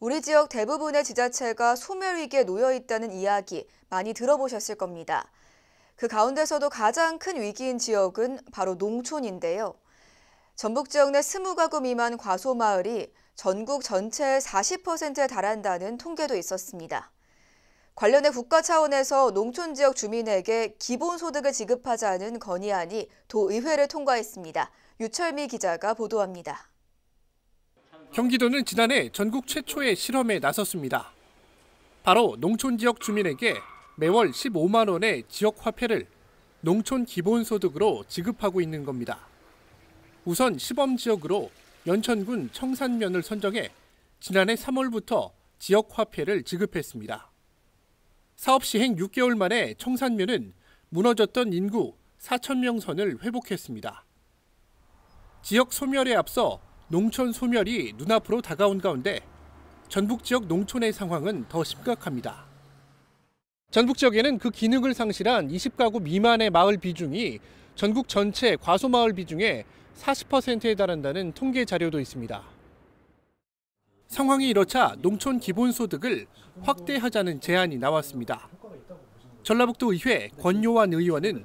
우리 지역 대부분의 지자체가 소멸 위기에 놓여 있다는 이야기 많이 들어보셨을 겁니다. 그 가운데서도 가장 큰 위기인 지역은 바로 농촌인데요. 전북 지역 내 20가구 미만 과소 마을이 전국 전체의 40%에 달한다는 통계도 있었습니다. 관련해 국가 차원에서 농촌 지역 주민에게 기본소득을 지급하자는 건의안이 도의회를 통과했습니다. 유철미 기자가 보도합니다. 경기도는 지난해 전국 최초의 실험에 나섰습니다. 바로 농촌 지역 주민에게 매월 15만 원의 지역 화폐를 농촌 기본소득으로 지급하고 있는 겁니다. 우선 시범 지역으로 연천군 청산면을 선정해 지난해 3월부터 지역 화폐를 지급했습니다. 사업 시행 6개월 만에 청산면은 무너졌던 인구 4천 명 선을 회복했습니다. 지역 소멸에 앞서 농촌 소멸이 눈앞으로 다가온 가운데 전북 지역 농촌의 상황은 더 심각합니다. 전북 지역에는 그 기능을 상실한 20가구 미만의 마을 비중이 전국 전체 과소마을 비중의 40%에 달한다는 통계 자료도 있습니다. 상황이 이렇자 농촌 기본소득을 확대하자는 제안이 나왔습니다. 전라북도 의회 권요환 의원은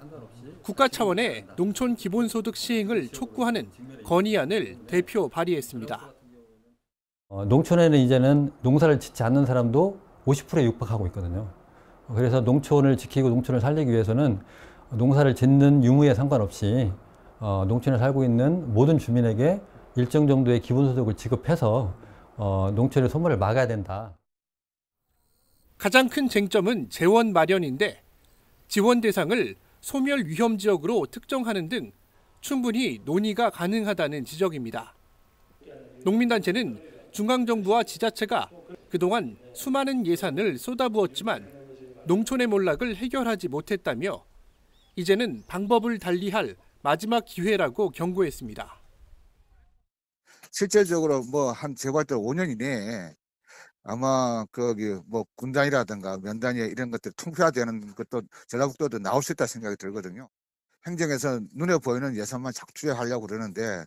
국가 차원의 농촌 기본소득 시행을 촉구하는 건의안을 대표 발의했습니다. 어, 농촌에는 이제는 농사를 짓지 않는 사람도 50%에 육박하고 있거든요. 그래서 농촌을 지키고 농촌을 살리기 위해서는 농사를 짓는 유무에 상관없이 어, 농촌에 살고 있는 모든 주민에게 일정 정도의 기본소득을 지급해서 어, 농촌의 소멸을 막아야 된다. 가장 큰 쟁점은 재원 마련인데 지원 대상을 소멸 위험 지역으로 특정하는 등 충분히 논의가 가능하다는 지적입니다. 농민단체는 중앙정부와 지자체가 그동안 수많은 예산을 쏟아부었지만 농촌의 몰락을 해결하지 못했다며 이제는 방법을 달리할 마지막 기회라고 경고했습니다. 실질적으로 뭐 한 재발달 5년 이내에 아마 거기 뭐 군단이라든가 면단위 이런 것들 통폐화되는 것도 전라북도도 나올 수 있다 생각이 들거든요. 행정에서 눈에 보이는 예산만 착취하려고 그러는데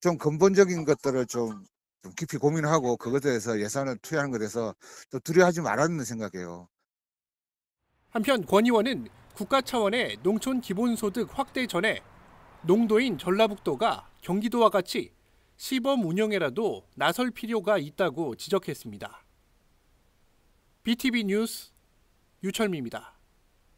좀 근본적인 것들을 좀, 좀 깊이 고민하고 그것에 대해서 예산을 투여하는 것에 대해서 또 두려워하지 말라는 생각이에요. 한편 권 의원은 국가 차원의 농촌 기본소득 확대 전에 농도인 전라북도가 경기도와 같이 시범 운영에라도 나설 필요가 있다고 지적했습니다. BTV 뉴스 유철미입니다.